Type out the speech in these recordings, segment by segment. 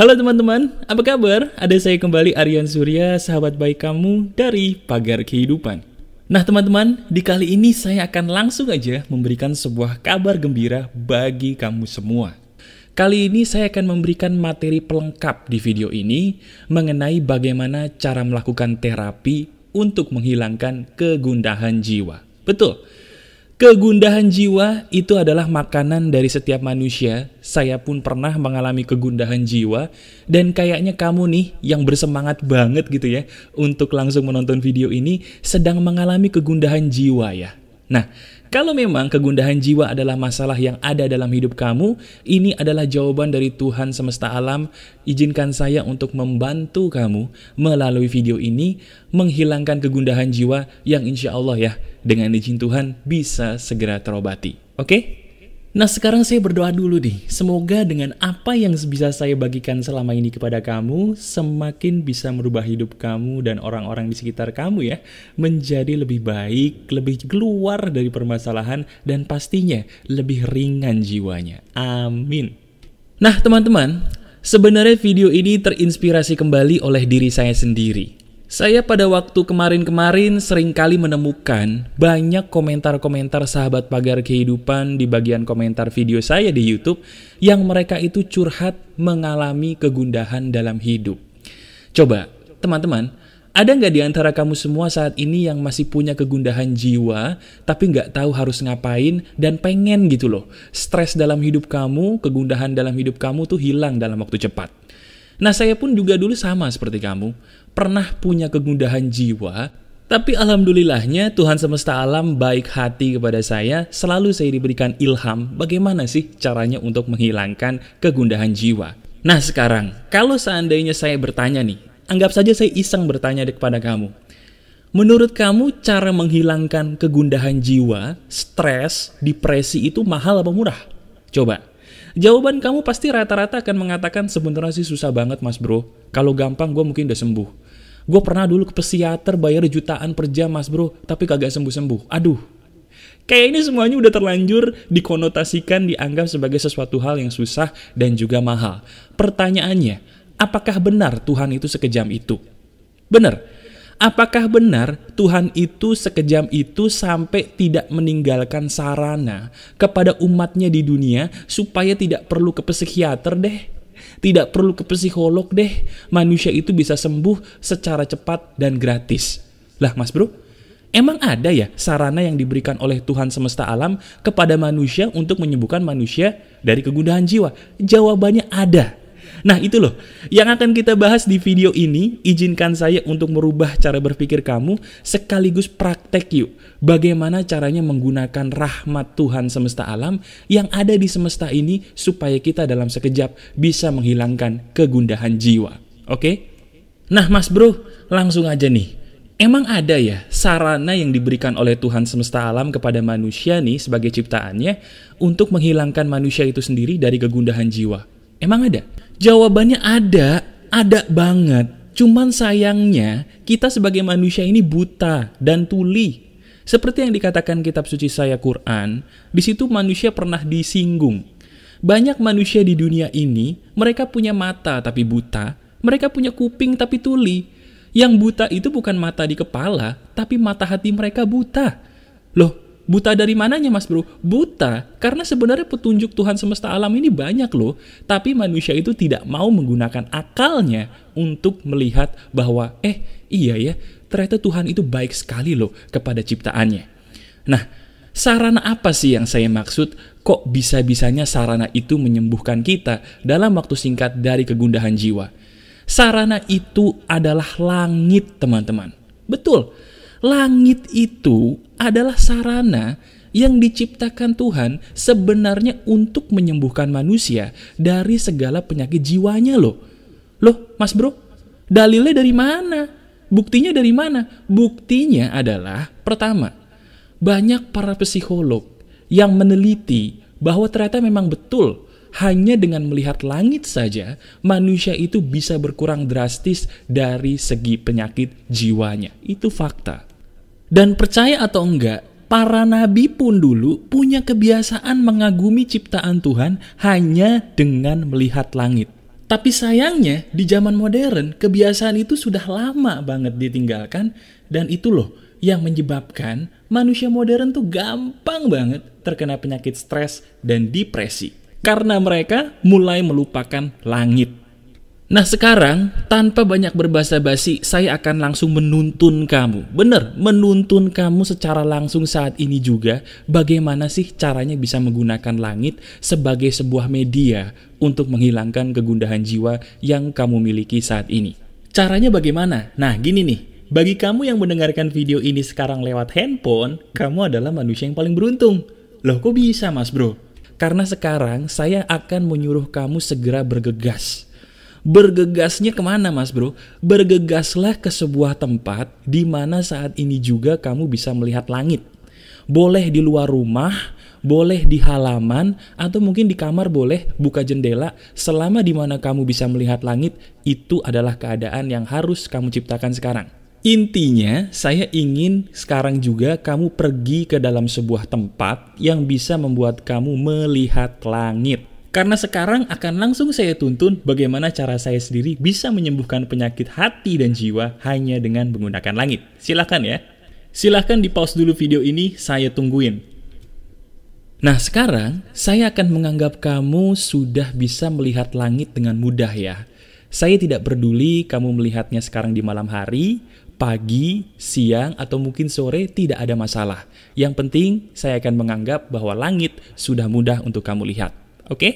Halo teman-teman, apa kabar? Ada saya kembali Aryan Surya, sahabat baik kamu dari Pagar Kehidupan. Nah teman-teman, di kali ini saya akan langsung aja memberikan sebuah kabar gembira bagi kamu semua. Kali ini saya akan memberikan materi pelengkap di video ini mengenai bagaimana cara melakukan terapi untuk menghilangkan kegundahan jiwa. Betul, Kegundahan jiwa itu adalah makanan dari setiap manusia. Saya pun pernah mengalami kegundahan jiwa dan kayaknya kamu nih yang bersemangat banget gitu ya untuk langsung menonton video ini sedang mengalami kegundahan jiwa ya. Nah, kalau memang kegundahan jiwa adalah masalah yang ada dalam hidup kamu, ini adalah jawaban dari Tuhan semesta alam. Izinkan saya untuk membantu kamu melalui video ini menghilangkan kegundahan jiwa yang insya Allah ya, dengan izin Tuhan bisa segera terobati. Oke? Okay? Nah sekarang saya berdoa dulu nih, semoga dengan apa yang bisa saya bagikan selama ini kepada kamu, semakin bisa merubah hidup kamu dan orang-orang di sekitar kamu ya, menjadi lebih baik, lebih keluar dari permasalahan, dan pastinya lebih ringan jiwanya. Amin. Nah teman-teman, sebenarnya video ini terinspirasi kembali oleh diri saya sendiri. Saya pada waktu kemarin-kemarin sering kali menemukan banyak komentar-komentar sahabat pagar kehidupan di bagian komentar video saya di YouTube yang mereka itu curhat mengalami kegundahan dalam hidup. Coba, teman-teman, ada nggak di antara kamu semua saat ini yang masih punya kegundahan jiwa, tapi nggak tahu harus ngapain dan pengen gitu loh. Stres dalam hidup kamu, kegundahan dalam hidup kamu tuh hilang dalam waktu cepat. Nah saya pun juga dulu sama seperti kamu, pernah punya kegundahan jiwa, tapi alhamdulillahnya Tuhan semesta alam baik hati kepada saya, selalu saya diberikan ilham bagaimana sih caranya untuk menghilangkan kegundahan jiwa. Nah sekarang, kalau seandainya saya bertanya nih, anggap saja saya iseng bertanya kepada kamu, Menurut kamu cara menghilangkan kegundahan jiwa, stres, depresi itu mahal apa murah? Coba, Jawaban kamu pasti rata-rata akan mengatakan sebenarnya sih susah banget mas bro. Kalau gampang gue mungkin udah sembuh. Gue pernah dulu ke psikiater bayar jutaan per jam mas bro, tapi kagak sembuh-sembuh. Aduh. Kayak ini semuanya udah terlanjur dikonotasikan, dianggap sebagai sesuatu hal yang susah dan juga mahal. Pertanyaannya, apakah benar Tuhan itu sekejam itu? Benar, Apakah benar Tuhan itu sekejam itu sampai tidak meninggalkan sarana kepada umatnya di dunia supaya tidak perlu ke psikiater deh? Tidak perlu ke psikolog deh. Manusia itu bisa sembuh secara cepat dan gratis. Lah mas bro, emang ada ya sarana yang diberikan oleh Tuhan semesta alam kepada manusia untuk menyembuhkan manusia dari kegundahan jiwa? Jawabannya ada. Nah itu loh, yang akan kita bahas di video ini, izinkan saya untuk merubah cara berpikir kamu sekaligus praktek yuk. Bagaimana caranya menggunakan rahmat Tuhan semesta alam yang ada di semesta ini supaya kita dalam sekejap bisa menghilangkan kegundahan jiwa. Oke? Okay? Nah mas bro, langsung aja nih. Emang ada ya sarana yang diberikan oleh Tuhan semesta alam kepada manusia nih sebagai ciptaannya untuk menghilangkan manusia itu sendiri dari kegundahan jiwa? Emang ada? Jawabannya ada, ada banget. Cuman sayangnya kita sebagai manusia ini buta dan tuli. Seperti yang dikatakan kitab suci saya Quran, di situ manusia pernah disinggung. Banyak manusia di dunia ini, mereka punya mata tapi buta, mereka punya kuping tapi tuli. Yang buta itu bukan mata di kepala, tapi mata hati mereka buta. Loh, Buta dari mananya mas bro? Buta. Karena sebenarnya petunjuk Tuhan semesta alam ini banyak loh. Tapi manusia itu tidak mau menggunakan akalnya untuk melihat bahwa eh iya ya ternyata Tuhan itu baik sekali loh kepada ciptaannya. Nah, sarana apa sih yang saya maksud kok bisa-bisanya sarana itu menyembuhkan kita dalam waktu singkat dari kegundahan jiwa? Sarana itu adalah langit teman-teman. Betul, langit itu adalah sarana yang diciptakan Tuhan sebenarnya untuk menyembuhkan manusia dari segala penyakit jiwanya loh. Loh, Mas Bro, dalilnya dari mana? Buktinya dari mana? Buktinya adalah pertama, banyak para psikolog yang meneliti bahwa ternyata memang betul hanya dengan melihat langit saja manusia itu bisa berkurang drastis dari segi penyakit jiwanya. Itu fakta. Dan percaya atau enggak, para nabi pun dulu punya kebiasaan mengagumi ciptaan Tuhan hanya dengan melihat langit. Tapi sayangnya di zaman modern kebiasaan itu sudah lama banget ditinggalkan dan itu loh yang menyebabkan manusia modern tuh gampang banget terkena penyakit stres dan depresi karena mereka mulai melupakan langit. Nah sekarang, tanpa banyak berbahasa basi, saya akan langsung menuntun kamu. Bener, menuntun kamu secara langsung saat ini juga bagaimana sih caranya bisa menggunakan langit sebagai sebuah media untuk menghilangkan kegundahan jiwa yang kamu miliki saat ini. Caranya bagaimana? Nah gini nih, bagi kamu yang mendengarkan video ini sekarang lewat handphone, kamu adalah manusia yang paling beruntung. Loh kok bisa mas bro? Karena sekarang saya akan menyuruh kamu segera bergegas Bergegasnya kemana mas bro? Bergegaslah ke sebuah tempat di mana saat ini juga kamu bisa melihat langit. Boleh di luar rumah, boleh di halaman, atau mungkin di kamar boleh buka jendela. Selama di mana kamu bisa melihat langit, itu adalah keadaan yang harus kamu ciptakan sekarang. Intinya, saya ingin sekarang juga kamu pergi ke dalam sebuah tempat yang bisa membuat kamu melihat langit. Karena sekarang akan langsung saya tuntun bagaimana cara saya sendiri bisa menyembuhkan penyakit hati dan jiwa hanya dengan menggunakan langit. Silahkan ya. Silahkan di pause dulu video ini, saya tungguin. Nah sekarang, saya akan menganggap kamu sudah bisa melihat langit dengan mudah ya. Saya tidak peduli kamu melihatnya sekarang di malam hari, pagi, siang, atau mungkin sore tidak ada masalah. Yang penting, saya akan menganggap bahwa langit sudah mudah untuk kamu lihat. Oke? Okay?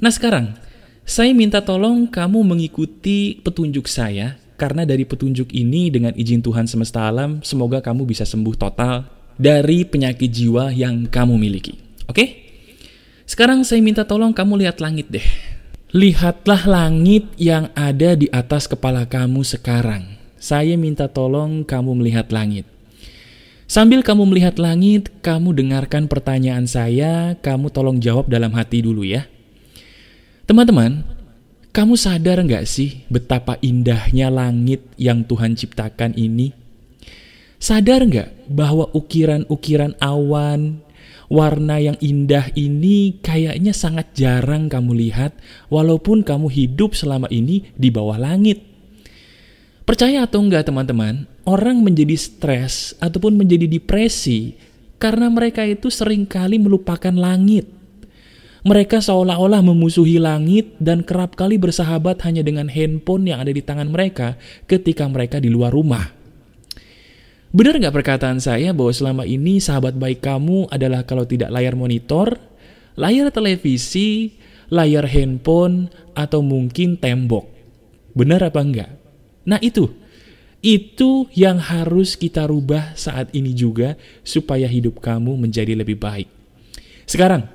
Nah, sekarang saya minta tolong kamu mengikuti petunjuk saya karena dari petunjuk ini dengan izin Tuhan semesta alam semoga kamu bisa sembuh total dari penyakit jiwa yang kamu miliki. Oke? Okay? Sekarang saya minta tolong kamu lihat langit deh. Lihatlah langit yang ada di atas kepala kamu sekarang. Saya minta tolong kamu melihat langit. Sambil kamu melihat langit, kamu dengarkan pertanyaan saya, kamu tolong jawab dalam hati dulu ya. Teman-teman, kamu sadar nggak sih betapa indahnya langit yang Tuhan ciptakan ini? Sadar nggak bahwa ukiran-ukiran awan, warna yang indah ini kayaknya sangat jarang kamu lihat walaupun kamu hidup selama ini di bawah langit? Percaya atau enggak teman-teman, orang menjadi stres ataupun menjadi depresi karena mereka itu seringkali melupakan langit. Mereka seolah-olah memusuhi langit dan kerap kali bersahabat hanya dengan handphone yang ada di tangan mereka ketika mereka di luar rumah. Benar nggak perkataan saya bahwa selama ini sahabat baik kamu adalah kalau tidak layar monitor, layar televisi, layar handphone, atau mungkin tembok? Benar apa enggak? Nah itu, itu yang harus kita rubah saat ini juga supaya hidup kamu menjadi lebih baik. Sekarang,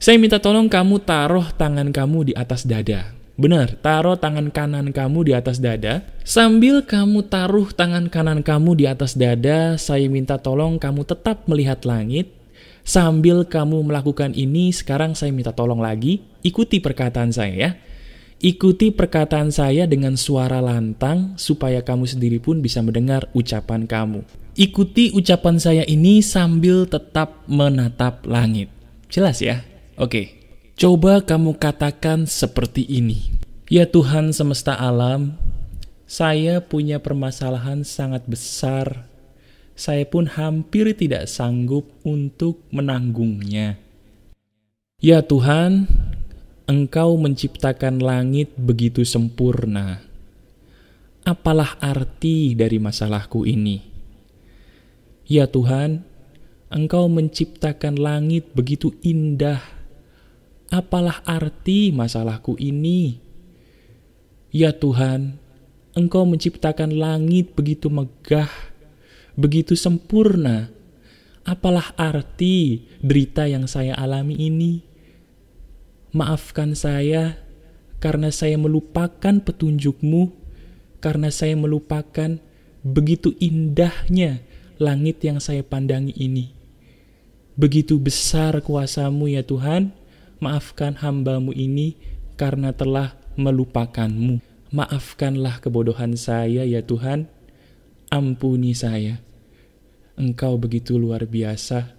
saya minta tolong kamu taruh tangan kamu di atas dada. Benar, taruh tangan kanan kamu di atas dada. Sambil kamu taruh tangan kanan kamu di atas dada, saya minta tolong kamu tetap melihat langit. Sambil kamu melakukan ini, sekarang saya minta tolong lagi, ikuti perkataan saya ya. Ikuti perkataan saya dengan suara lantang supaya kamu sendiri pun bisa mendengar ucapan kamu. Ikuti ucapan saya ini sambil tetap menatap langit. Jelas ya? Oke. Coba kamu katakan seperti ini. Ya Tuhan semesta alam, saya punya permasalahan sangat besar. Saya pun hampir tidak sanggup untuk menanggungnya. Ya Tuhan, Engkau menciptakan langit begitu sempurna. Apalah arti dari masalahku ini? Ya Tuhan, Engkau menciptakan langit begitu indah. Apalah arti masalahku ini? Ya Tuhan, Engkau menciptakan langit begitu megah, begitu sempurna. Apalah arti derita yang saya alami ini? Maafkan saya karena saya melupakan petunjukmu, karena saya melupakan begitu indahnya langit yang saya pandangi ini. Begitu besar kuasamu ya Tuhan, maafkan hambamu ini karena telah melupakanmu. Maafkanlah kebodohan saya ya Tuhan, ampuni saya. Engkau begitu luar biasa,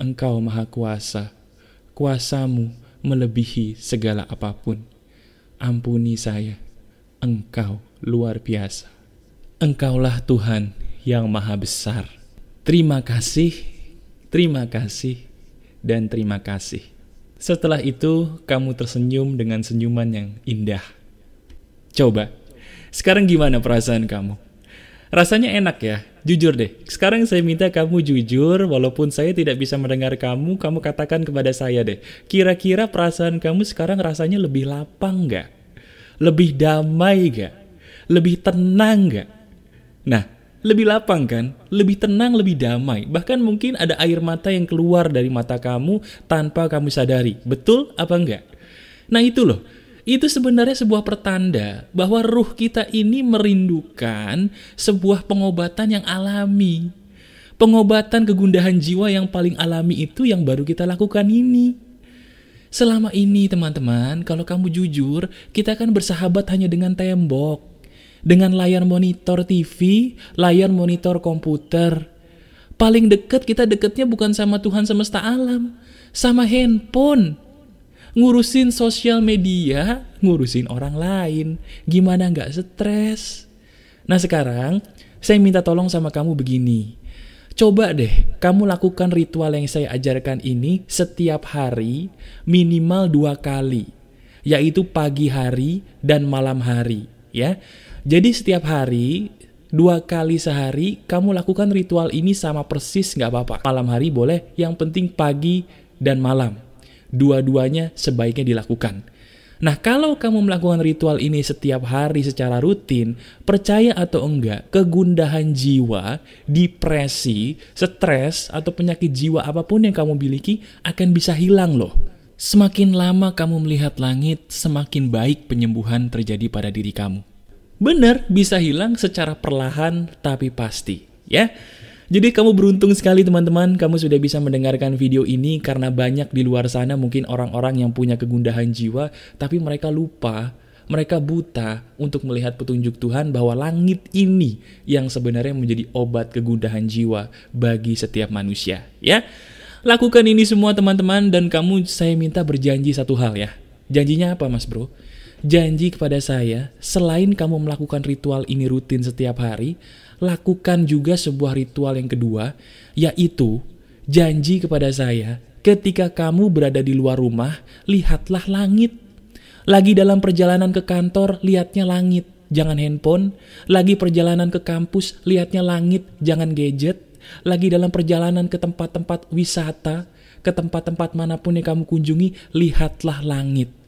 Engkau maha kuasa, kuasamu melebihi segala apapun. Ampuni saya, Engkau luar biasa. Engkaulah Tuhan yang maha besar. Terima kasih, terima kasih, dan terima kasih. Setelah itu, kamu tersenyum dengan senyuman yang indah. Coba, sekarang gimana perasaan kamu? Rasanya enak ya, Jujur deh, sekarang saya minta kamu jujur, walaupun saya tidak bisa mendengar kamu, kamu katakan kepada saya deh, kira-kira perasaan kamu sekarang rasanya lebih lapang nggak? Lebih damai nggak? Lebih tenang nggak? Nah, lebih lapang kan? Lebih tenang, lebih damai. Bahkan mungkin ada air mata yang keluar dari mata kamu tanpa kamu sadari. Betul apa enggak? Nah itu loh, itu sebenarnya sebuah pertanda bahwa ruh kita ini merindukan sebuah pengobatan yang alami. Pengobatan kegundahan jiwa yang paling alami itu yang baru kita lakukan ini. Selama ini teman-teman, kalau kamu jujur, kita kan bersahabat hanya dengan tembok. Dengan layar monitor TV, layar monitor komputer. Paling dekat kita dekatnya bukan sama Tuhan semesta alam, sama handphone ngurusin sosial media, ngurusin orang lain. Gimana nggak stres? Nah sekarang, saya minta tolong sama kamu begini. Coba deh, kamu lakukan ritual yang saya ajarkan ini setiap hari, minimal dua kali. Yaitu pagi hari dan malam hari. ya. Jadi setiap hari, dua kali sehari kamu lakukan ritual ini sama persis nggak apa-apa. Malam hari boleh, yang penting pagi dan malam. Dua-duanya sebaiknya dilakukan. Nah, kalau kamu melakukan ritual ini setiap hari secara rutin, percaya atau enggak, kegundahan jiwa, depresi, stres, atau penyakit jiwa apapun yang kamu miliki akan bisa hilang loh. Semakin lama kamu melihat langit, semakin baik penyembuhan terjadi pada diri kamu. Benar, bisa hilang secara perlahan tapi pasti, ya. Jadi kamu beruntung sekali teman-teman, kamu sudah bisa mendengarkan video ini karena banyak di luar sana mungkin orang-orang yang punya kegundahan jiwa, tapi mereka lupa mereka buta untuk melihat petunjuk Tuhan bahwa langit ini yang sebenarnya menjadi obat kegundahan jiwa bagi setiap manusia, ya. Lakukan ini semua teman-teman dan kamu saya minta berjanji satu hal ya. Janjinya apa Mas Bro? Janji kepada saya, selain kamu melakukan ritual ini rutin setiap hari, lakukan juga sebuah ritual yang kedua, yaitu janji kepada saya, ketika kamu berada di luar rumah, lihatlah langit. Lagi dalam perjalanan ke kantor, lihatnya langit, jangan handphone. Lagi perjalanan ke kampus, lihatnya langit, jangan gadget. Lagi dalam perjalanan ke tempat-tempat wisata, ke tempat-tempat manapun yang kamu kunjungi, lihatlah langit.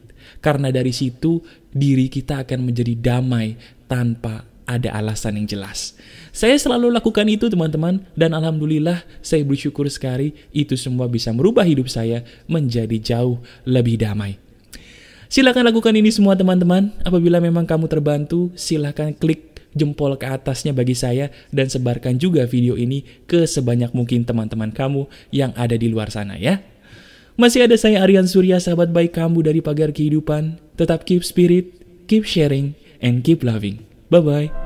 Karena dari situ diri kita akan menjadi damai tanpa ada alasan yang jelas. Saya selalu lakukan itu teman-teman dan alhamdulillah saya bersyukur sekali itu semua bisa merubah hidup saya menjadi jauh lebih damai. Silahkan lakukan ini semua teman-teman. Apabila memang kamu terbantu, silahkan klik jempol ke atasnya bagi saya dan sebarkan juga video ini ke sebanyak mungkin teman-teman kamu yang ada di luar sana ya. Masih ada saya Aryan Surya, sahabat baik kamu dari pagar kehidupan. Tetap keep spirit, keep sharing, and keep loving. Bye-bye.